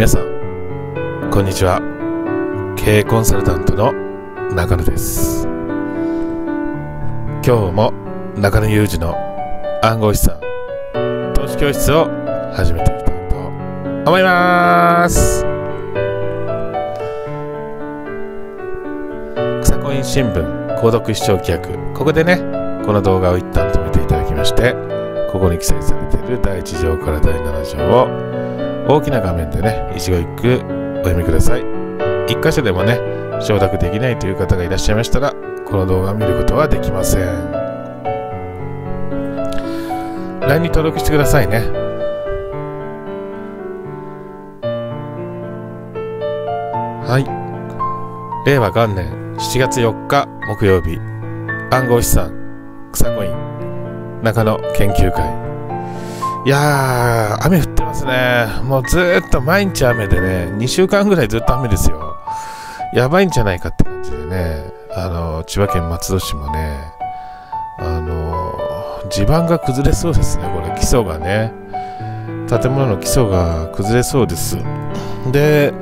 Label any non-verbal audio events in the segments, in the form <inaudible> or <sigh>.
皆さんこんにちは経営コンサルタントの中野です今日も中野裕二の暗号資産投資教室を始めていきたいと思います草コイン新聞購読視聴規約ここでねこの動画を一旦止めていただきましてここに記載されている第1条から第7条を大きな画面でね、一語一句お読みください。1箇所でもね、承諾できないという方がいらっしゃいましたら、この動画を見ることはできません。LINE に登録してくださいね。はい。令和元年7月4日木曜日、暗号資産、草コイン、中野研究会。いやー、雨降ってますね。もうずっと毎日雨でね、2週間ぐらいずっと雨ですよ。やばいんじゃないかって感じでね、あの、千葉県松戸市もね、あの、地盤が崩れそうですね、これ、基礎がね。建物の基礎が崩れそうです。で、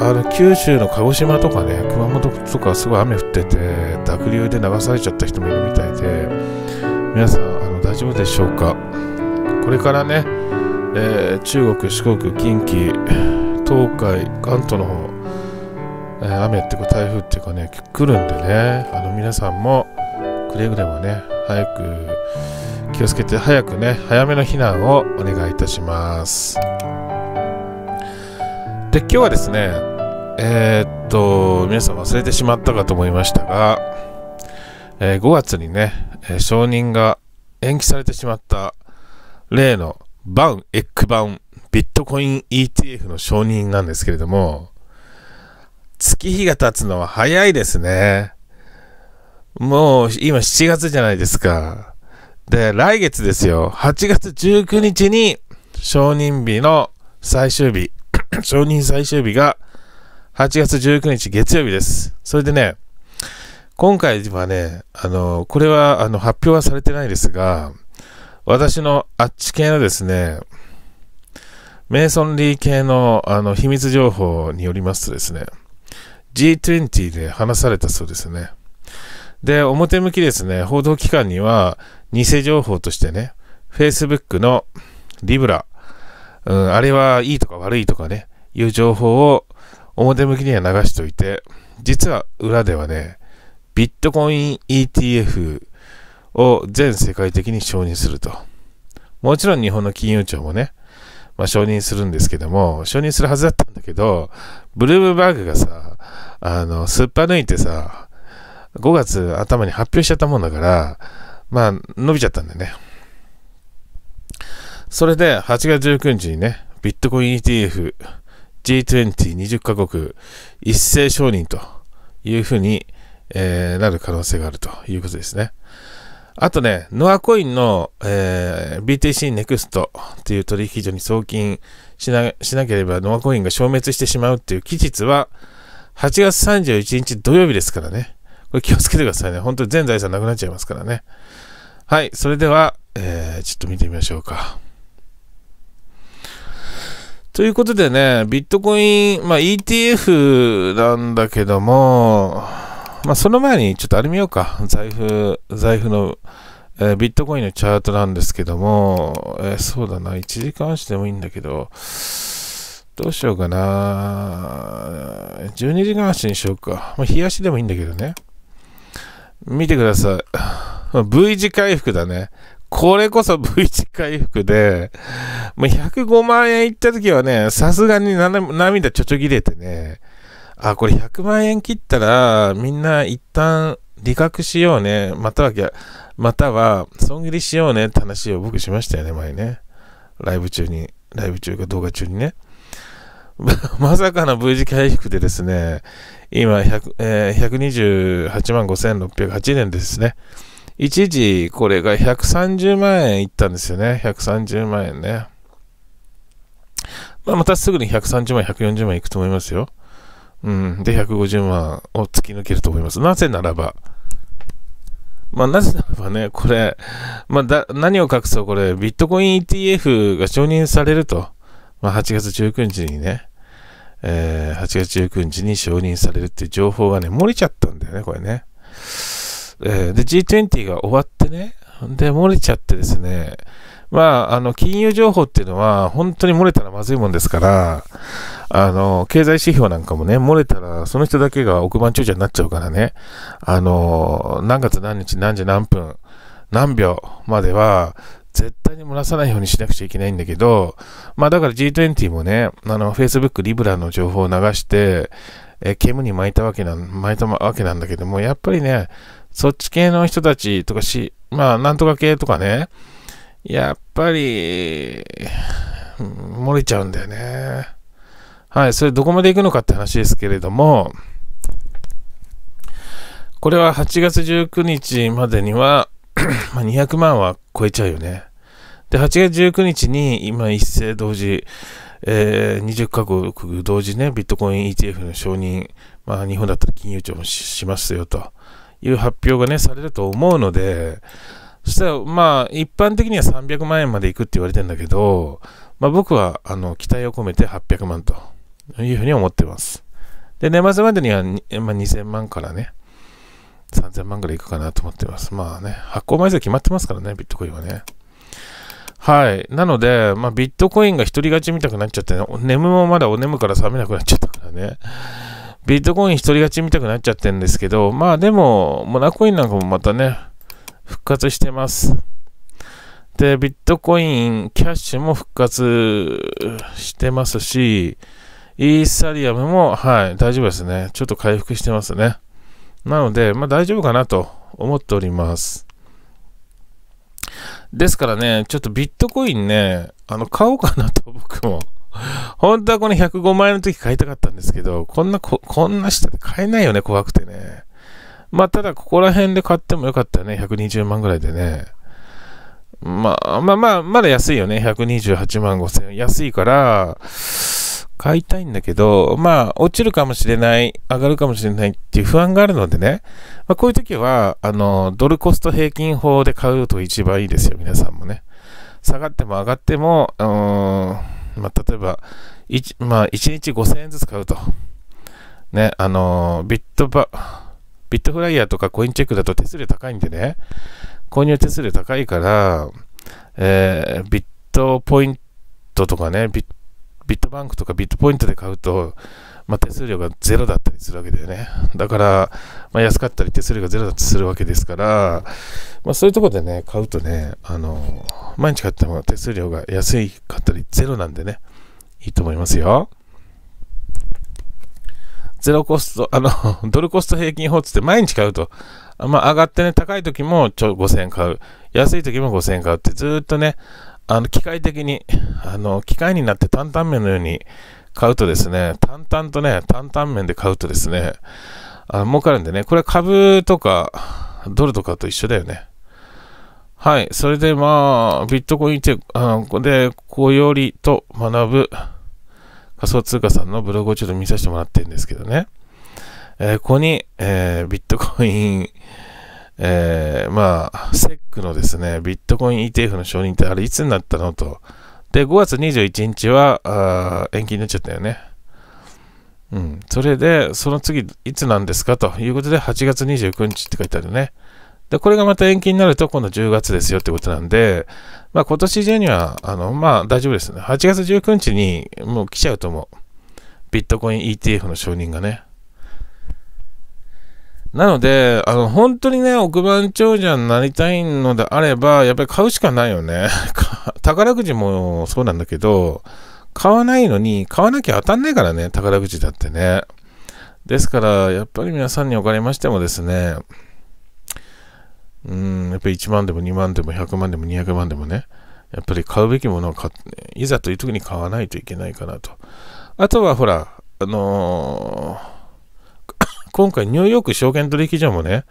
あの九州の鹿児島とかね熊本とかすごい雨降ってて濁流で流されちゃった人もいるみたいで皆さんあの大丈夫でしょうかこれからねえー、中国、四国、近畿、東海、関東の方、えー、雨っていうか台風っていうかね、来るんでね、あの皆さんもくれぐれもね、早く気をつけて、早くね、早めの避難をお願いいたします。で、今日はですね、えー、っと、皆さん忘れてしまったかと思いましたが、えー、5月にね、え承認が延期されてしまった例のバン、エックバン、ビットコイン ETF の承認なんですけれども、月日が経つのは早いですね。もう今7月じゃないですか。で、来月ですよ。8月19日に承認日の最終日、<clears throat> 承認最終日が8月19日月曜日です。それでね、今回はね、あの、これはあの発表はされてないですが、私のあっち系のですね、メイソンリー系のあの秘密情報によりますとですね、G20 で話されたそうですね。で、表向きですね、報道機関には偽情報としてね、Facebook のリブラ、うん、あれはいいとか悪いとかね、いう情報を表向きには流しておいて、実は裏ではね、ビットコイン ETF を全世界的に承認すると。もちろん日本の金融庁もね、まあ、承認するんですけども、承認するはずだったんだけど、ブルームバーグがさ、あの、すっぱ抜いてさ、5月頭に発表しちゃったもんだから、まあ、伸びちゃったんだよね。それで、8月19日にね、ビットコイン ETF、G20、20カ国、一斉承認というふうに、えー、なる可能性があるということですね。あとね、ノアコインの、えー、BTC ネクストっていう取引所に送金しなしなければノアコインが消滅してしまうっていう期日は8月31日土曜日ですからね。これ気をつけてくださいね。本当に全財産なくなっちゃいますからね。はい、それでは、えー、ちょっと見てみましょうか。ということでね、ビットコイン、まあ ETF なんだけども、まあ、その前にちょっとあれ見ようか。財布、財布の、えー、ビットコインのチャートなんですけども、えー、そうだな、1時間足でもいいんだけど、どうしようかな。12時間足にしようか。まあ、日足でもいいんだけどね。見てください。V 字回復だね。これこそ V 字回復で、ま105万円いった時はね、さすがに涙ちょちょぎれてね、あ、これ100万円切ったら、みんな一旦理確しようね、または、または、損切りしようねって話を僕しましたよね、前ね。ライブ中に、ライブ中か動画中にね。<laughs> まさかの V 字回復でですね、今、えー、128万5608円ですね。一時、これが130万円いったんですよね。130万円ね。まあ、またすぐに130万、140万いくと思いますよ。うん、で、150万を突き抜けると思います。なぜならば、まあ、なぜならばね、これ、まあ、だ何を隠そう、これ、ビットコイン ETF が承認されると、まあ、8月19日にね、えー、8月19日に承認されるっていう情報がね、漏れちゃったんだよね、これね。えー、で、G20 が終わってね、で、漏れちゃってですね、まあ、あの、金融情報っていうのは、本当に漏れたらまずいもんですから、あの、経済指標なんかもね、漏れたら、その人だけが億万長者になっちゃうからね、あの、何月何日何時何分、何秒までは、絶対に漏らさないようにしなくちゃいけないんだけど、まあだから G20 もね、あの、Facebook リブラの情報を流して、え、煙に巻いたわけなん、巻いたわけなんだけども、やっぱりね、そっち系の人たちとかし、まあ、なんとか系とかね、やっぱり、漏れちゃうんだよね。はい、それどこまで行くのかって話ですけれども、これは8月19日までには200 <clears throat> 万は超えちゃうよね。で、8月19日に今一斉同時、えー、20カ国同時ね、ビットコイン ETF の承認、まあ日本だったら金融庁もしますよという発表がね、されると思うので、そしたら、まあ、一般的には300万円までいくって言われてんだけど、まあ僕は、あの、期待を込めて800万というふうに思ってます。で、年末までには、まあ、2000万からね、3000万ぐらいいくかなと思ってます。まあね、発行枚数決まってますからね、ビットコインはね。はい。なので、まあ、ビットコインが1人勝ちみたくなっちゃって、ね、眠もまだお眠から覚めなくなっちゃったからね。ビットコイン1人勝ちみたくなっちゃってるんですけど、まあでも、モナコインなんかもまたね、復活してます。で、ビットコイン、キャッシュも復活してますし、イーサリアムも、はい、大丈夫ですね。ちょっと回復してますね。なので、まあ大丈夫かなと思っております。ですからね、ちょっとビットコインね、あの、買おうかなと僕も。<laughs> 本当はこの105万円の時買いたかったんですけど、こんなこ、こんな下で買えないよね、怖くてね。まあ、ただここら辺で買ってもよかったね。120万ぐらいでね。まあまあまあ、まだ安いよね。128万5千円。安いから、買いたいんだけど、まあ、落ちるかもしれない、上がるかもしれないっていう不安があるのでね、まあ、こういう時は、あの、ドルコスト平均法で買うと一番いいですよ、皆さんもね。下がっても上がっても、うん、まあ、例えば、1, まあ、1日5千円ずつ買うと。ね、あの、ビットバ、ビットフライヤーとかコインチェックだと手数料高いんでね、購入手数料高いから、えー、ビットポイントとかねビ、ビットバンクとかビットポイントで買うと、まあ、手数料がゼロだったりするわけだよね。だから、まあ、安かったり手数料がゼロだったりするわけですから、まあ、そういうとこでね、買うとね、あの、毎日買っても手数料が安いかったりゼロなんでね、いいと思いますよ。ゼロコスト、あの、<laughs> ドルコスト平均法つって毎日買うと。まあ、上がってね、高い時もちょ5000円買う。安い時も5000円買うって、ずっとね、あの、機械的に、あの、機械になって担々麺のように買うとですね、淡々とね、担々麺で買うとですね、あ儲かるんでね、これ株とか、ドルとかと一緒だよね。はい。それでまあ、ビットコインって、あの、で、こよりと学ぶ。仮想通貨さんのブログをちょっと見させてもらってるんですけどね。えー、ここに、えー、ビットコイン、えー、まあ、セックのですね、ビットコイン ETF の承認ってあれいつになったのと。で、5月21日は、あ延期になっちゃったよね。うん。それで、その次、いつなんですかということで、8月29日って書いてあるね。で、これがまた延期になると、今度10月ですよってことなんで、まあ、今年中には、あの、まあ、大丈夫ですね。8月19日にもう来ちゃうと思う。ビットコイン ETF の承認がね。なので、あの、本当にね、億万長者になりたいのであれば、やっぱり買うしかないよね。<laughs> 宝くじもそうなんだけど、買わないのに、買わなきゃ当たんないからね、宝くじだってね。ですから、やっぱり皆さんにおかれましてもですね、うん、やっぱり1万でも2万でも100万でも200万でもね、やっぱり買うべきものを買いざという時に買わないといけないかなと。あとはほら、あのー、<coughs> 今回ニューヨーク証券取引所もね、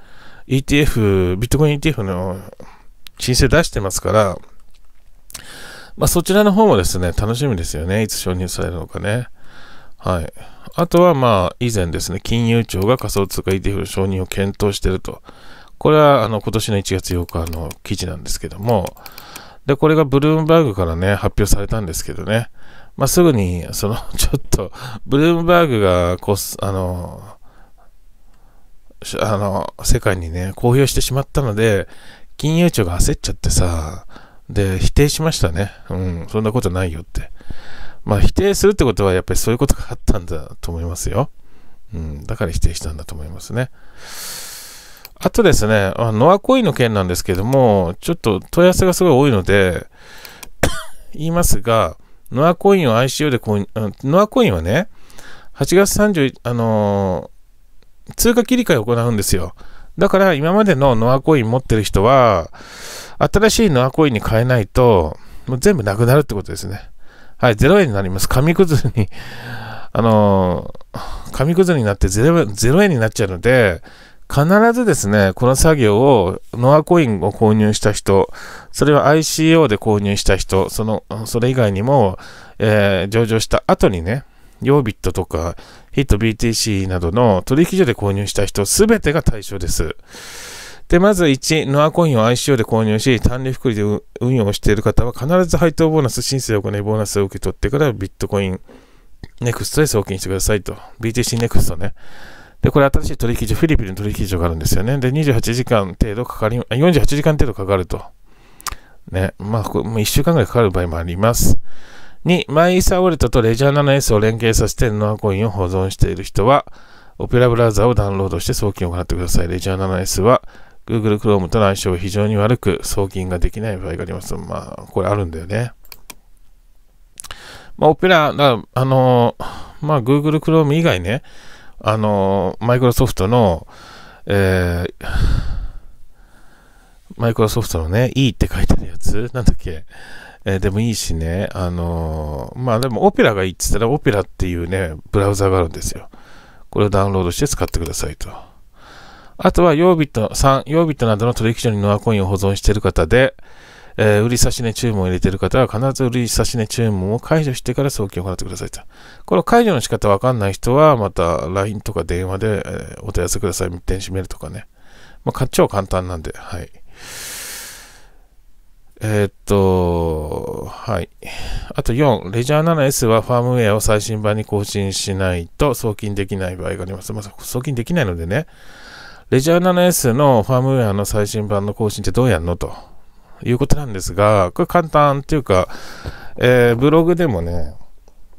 ETF、ビットコイン ETF の申請出してますから、まあ、そちらの方もですね、楽しみですよね。いつ承認されるのかね。はい。あとは、まあ、以前ですね、金融庁が仮想通貨 ETF の承認を検討しているとこれはあの今年の1月8日の記事なんですけども、で、これがブルームバーグからね、発表されたんですけどね、まあ、すぐに、その、<laughs> ちょっと、ブルームバーグがこあの、あの、世界にね、公表してしまったので、金融庁が焦っちゃってさ、で、否定しましたね。うん、そんなことないよって。まあ、否定するってことは、やっぱりそういうことがあったんだと思いますよ。うん、だから否定したんだと思いますね。あとですね、あノアコインの件なんですけども、ちょっと問い合わせがすごい多いので <coughs> 言いますが、ノアコインを ICO でノアコインはね、8月31、あのー、通貨切り替えを行うんですよ。だから今までのノアコイン持ってる人は、新しいノアコインに変えないと、もう全部なくなるってことですね。はい、0円になります。紙くずにあのー、紙くずになって0 ,0 円になっちゃうので、必ずですね、この作業を、ノアコインを購入した人、それは ICO で購入した人、その、それ以外にも、えー、上場した後にね、ヨービットとか、ヒット BTC などの取引所で購入した人、すべてが対象です。で、まず1、ノアコインを ICO で購入し、単利福利で運用している方は、必ず配当ボーナス申請を行い、ボーナスを受け取ってからビットコイン、ネクストへ送金してくださいと。BTC ネクストね。で、これ新しい取引所、フィリピンの取引所があるんですよね。で、28時間程度かかり、48時間程度かかると。ね、まあ、こ1週間ぐらいかかる場合もあります。2、マイイーサーウォレットとレジャー 7S を連携させてノアコインを保存している人は、オペラブラウザをダウンロードして送金を行ってください。レジャー 7S は Google Chrome との相性が非常に悪く送金ができない場合があります。まあ、これあるんだよね。まあ、オペラ、あの、まあ、Google Chrome 以外ね、あの、マイクロソフトの、えー、マイクロソフトのね、E って書いてあるやつ、なんだっけ、えー、でもいいしね、あのまあでもオペラがいいって言ったら、オペラっていうね、ブラウザがあるんですよ。これをダウンロードして使ってくださいと。あとは、ビット、3、ビットなどの取引所にノアコインを保存している方で、えー、売り差し値注文を入れている方は必ず売り差し値注文を解除してから送金を行ってくださいと。この解除の仕方わかんない人は、また LINE とか電話で、えー、お問い合わせください。電子メールとかね。まあ、超簡単なんで、はい。えー、っと、はい。あと4、レジャー 7S はファームウェアを最新版に更新しないと送金できない場合があります。まあ、送金できないのでね、レジャー 7S のファームウェアの最新版の更新ってどうやんのと。いうことなんですが、これ簡単っていうか、えー、ブログでもね、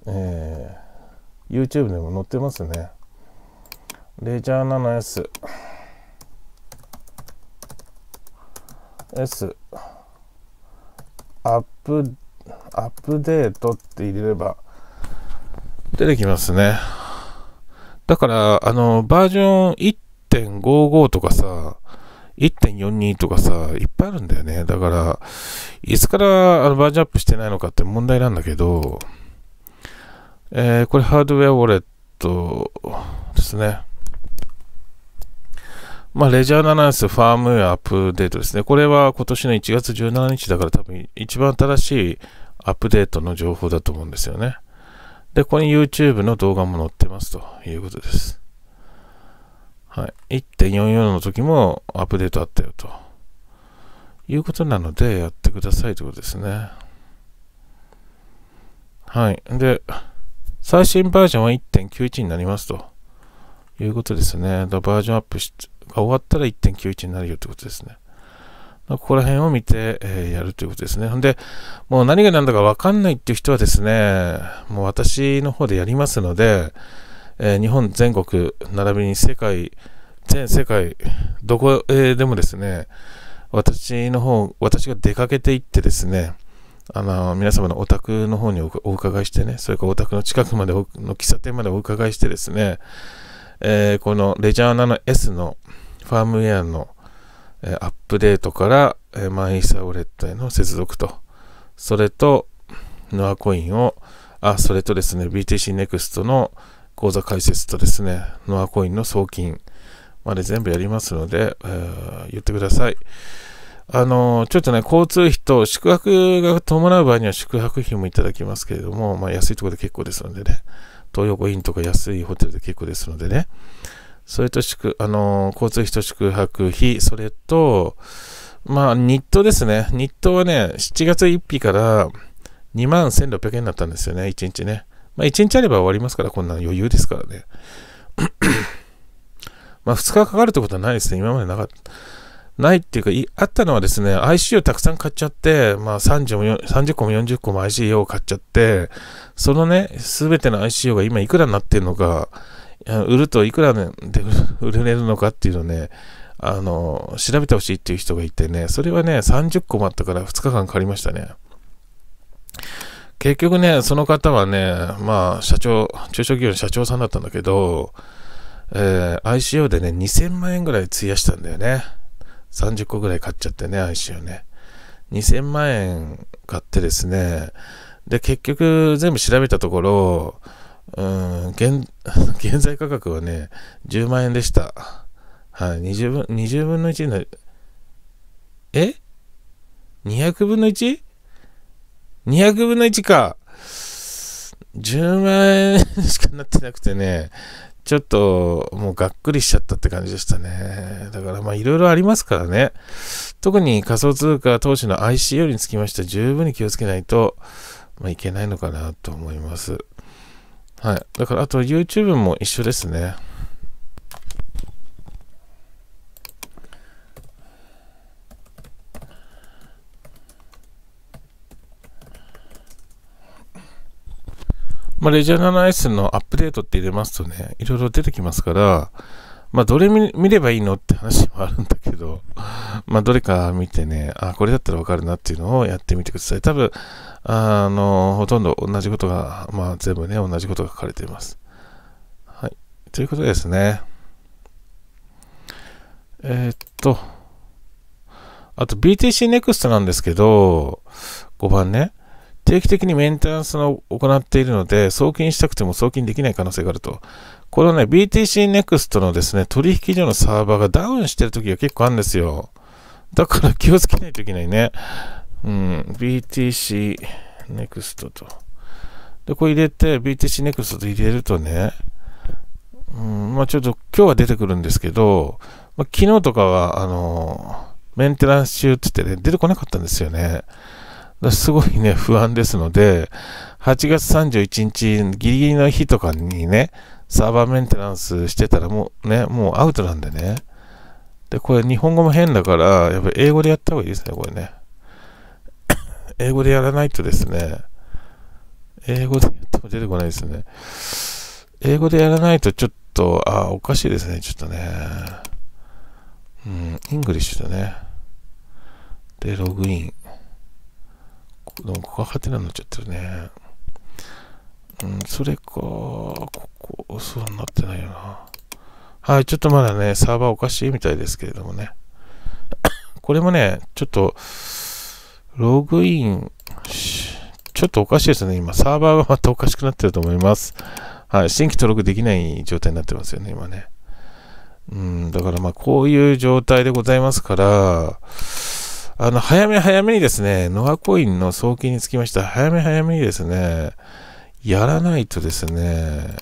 えー、YouTube でも載ってますね。レジャー7の S。S。アップ、アップデートって入れれば出てきますね。だから、あの、バージョン1.55とかさ、1.42とかさ、いっぱいあるんだよね。だから、いつからあのバージョンアップしてないのかって問題なんだけど、えー、これハードウェアウォレットですね。まあ、レジャーナナイスファームウェアアップデートですね。これは今年の1月17日だから多分一番新しいアップデートの情報だと思うんですよね。で、ここに YouTube の動画も載ってますということです。はい、1.44の時もアップデートあったよということなのでやってくださいということですね。はい。で、最新バージョンは1.91になりますということですね。だバージョンアップが終わったら1.91になるよということですね。ここら辺を見て、えー、やるということですね。ほんで、もう何が何だかわかんないっていう人はですね、もう私の方でやりますので、えー、日本全国、並びに世界、全世界、どこでもですね、私の方、私が出かけていってですね、あの、皆様のお宅の方にお伺いしてね、それからお宅の近くまでの喫茶店までお伺いしてですね、えー、このレジャーナの S のファームウェアの、えー、アップデートから、えー、マインサウレットへの接続と、それと、ノアコインを、あ、それとですね、BTC ネクストの、口座開設とですね、ノアコインの送金まで全部やりますので、えー、言ってください。あの、ちょっとね、交通費と宿泊が伴う場合には宿泊費もいただきますけれども、まあ、安いところで結構ですのでね、東横インとか安いホテルで結構ですのでね、それと宿、あの、交通費と宿泊費、それと、まあ、日当ですね。日当はね、7月1日から2万1600円だったんですよね、1日ね。まあ、1日あれば終わりますから、こんな余裕ですからね。<clears throat> まあ、2日かかるってことはないですね。今までなかった。ないっていうか、あったのはですね、IC をたくさん買っちゃって、まあ30も30個も40個も IC を買っちゃって、そのね、すべての IC が今いくらになってるのか、売るといくらで売れるのかっていうのをね、あの、調べてほしいっていう人がいてね、それはね、30個もあったから2日間借りましたね。結局ね、その方はね、まあ、社長、中小企業の社長さんだったんだけど、えー、ICO でね、2000万円ぐらい費やしたんだよね。30個ぐらい買っちゃってね、ICO ね。2000万円買ってですね、で、結局、全部調べたところ、うん、現、<laughs> 現在価格はね、10万円でした。はい、20分、20分の1の、え ?200 分の 1? 200分の1か。10万円しかなってなくてね、ちょっともうがっくりしちゃったって感じでしたね。だからまあいろいろありますからね。特に仮想通貨投資の ICO につきましては十分に気をつけないと、まあ、いけないのかなと思います。はい。だからあと YouTube も一緒ですね。まあ、レジャー 7S のアップデートって入れますとね、いろいろ出てきますから、まあ、どれ見ればいいのって話もあるんだけど、<laughs> まあ、どれか見てね、あ、これだったらわかるなっていうのをやってみてください。多分、あの、ほとんど同じことが、まあ、全部ね、同じことが書かれています。はい。ということですね。えー、っと、あと BTC NEXT なんですけど、5番ね。定期的にメンテナンスを行っているので、送金したくても送金できない可能性があると。これね、BTC Next のですね、取引所のサーバーがダウンしてる時が結構あるんですよ。だから気をつけないといけないね。うん、BTC Next と。で、これ入れて、BTC Next と入れるとね、うん、まあちょっと今日は出てくるんですけど、まあ、昨日とかは、あのメンテナンス中って言ってね、出てこなかったんですよね。すごいね、不安ですので、8月31日、ギリギリの日とかにね、サーバーメンテナンスしてたらもうね、もうアウトなんでね。で、これ日本語も変だから、やっぱり英語でやった方がいいですね、これね。<laughs> 英語でやらないとですね、英語でやっても出てこないですね。英語でやらないとちょっと、あ、おかしいですね、ちょっとね。うん、イングリッシュだね。で、ログイン。なんかハテナになっちゃってるね。うん、それか、ここ、そうなってないよな。はい、ちょっとまだね、サーバーおかしいみたいですけれどもね。<coughs> これもね、ちょっと、ログイン、ちょっとおかしいですね。今、サーバーがまたおかしくなってると思います。はい、新規登録できない状態になってますよね、今ね。うん、だからまあ、こういう状態でございますから、あの、早め早めにですね、ノアコインの送金につきまして早め早めにですね、やらないとですね、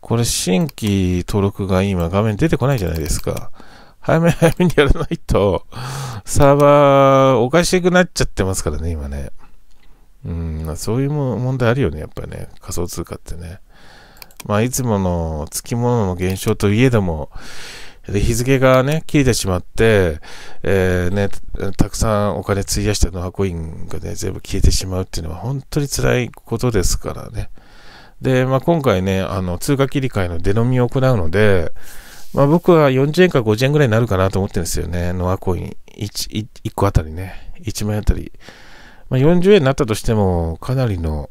これ新規登録が今画面出てこないじゃないですか。早め早めにやらないと、サーバーおかしくなっちゃってますからね、今ね。うん、そういう問題あるよね、やっぱりね。仮想通貨ってね。まあ、いつもの付き物の現象といえども、で、日付がね、切れてしまって、えー、ね、たくさんお金費やしたノアコインがね、全部消えてしまうっていうのは本当に辛いことですからね。で、まあ、今回ね、あの、通貨切り替えの出飲みを行うので、まあ、僕は40円か50円ぐらいになるかなと思ってるんですよね。ノアコイン 1, 1個あたりね。1枚あたり。まあ、40円になったとしても、かなりの、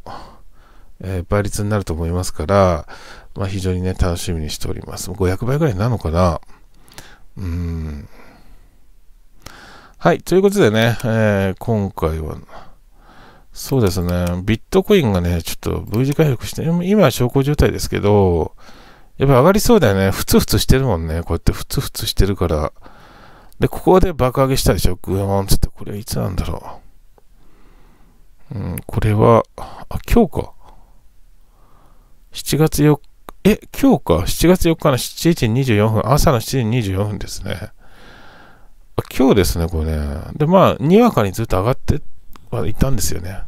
えー、倍率になると思いますから、まあ、非常にね、楽しみにしております。500倍ぐらいなのかなうん。はい。ということでね、えー、今回は、そうですね、ビットコインがね、ちょっと V 字回復して、今は小康状態ですけど、やっぱ上がりそうだよね。ふつふつしてるもんね。こうやってふつふつしてるから。で、ここで爆上げしたでしょ。グーモンつって、これはいつなんだろう。うん、これは、あ、今日か。7月4え、今日か、7月4日の7時24分、朝の7時24分ですね。今日ですね、これね。で、まあ、にわかにずっと上がってはいたんですよね。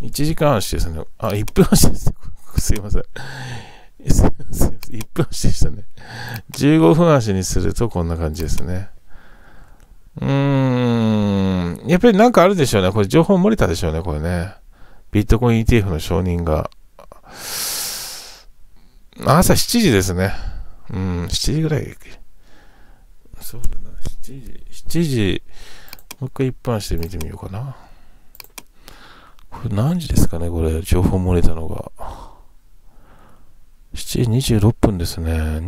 1時間足ですね。あ、1分足です <laughs> すいません。<laughs> すいません。1分足でしたね。15分足にするとこんな感じですね。うーん。やっぱりなんかあるでしょうね。これ情報漏れたでしょうね、これね。ビットコイン ETF の承認が。朝7時ですね。うん、7時ぐらい。そうだな、7時、7時、もう一回一般して見てみようかな。これ何時ですかね、これ、情報漏れたのが。7時26分ですね。7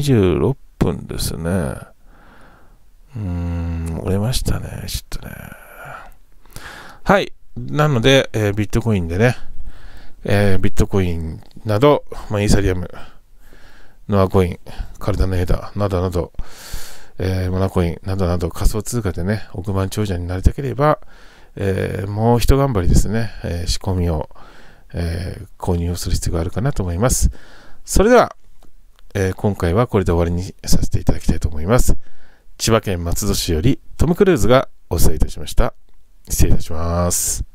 時26分ですね。うーん、漏れましたね、ちょっとね。はい。なので、えー、ビットコインでね、えー、ビットコインなど、まあ、イーサリアム、ノアコイン、カルダネヘダなどなど、えー、モナコインなどなど仮想通貨でね、億万長者になりたければ、えー、もう一頑張りですね、えー、仕込みを、えー、購入をする必要があるかなと思います。それでは、え今回はこれで終わりにさせていただきたいと思います。千葉県松戸市よりトム・クルーズがお伝えいたしました。失礼いたします。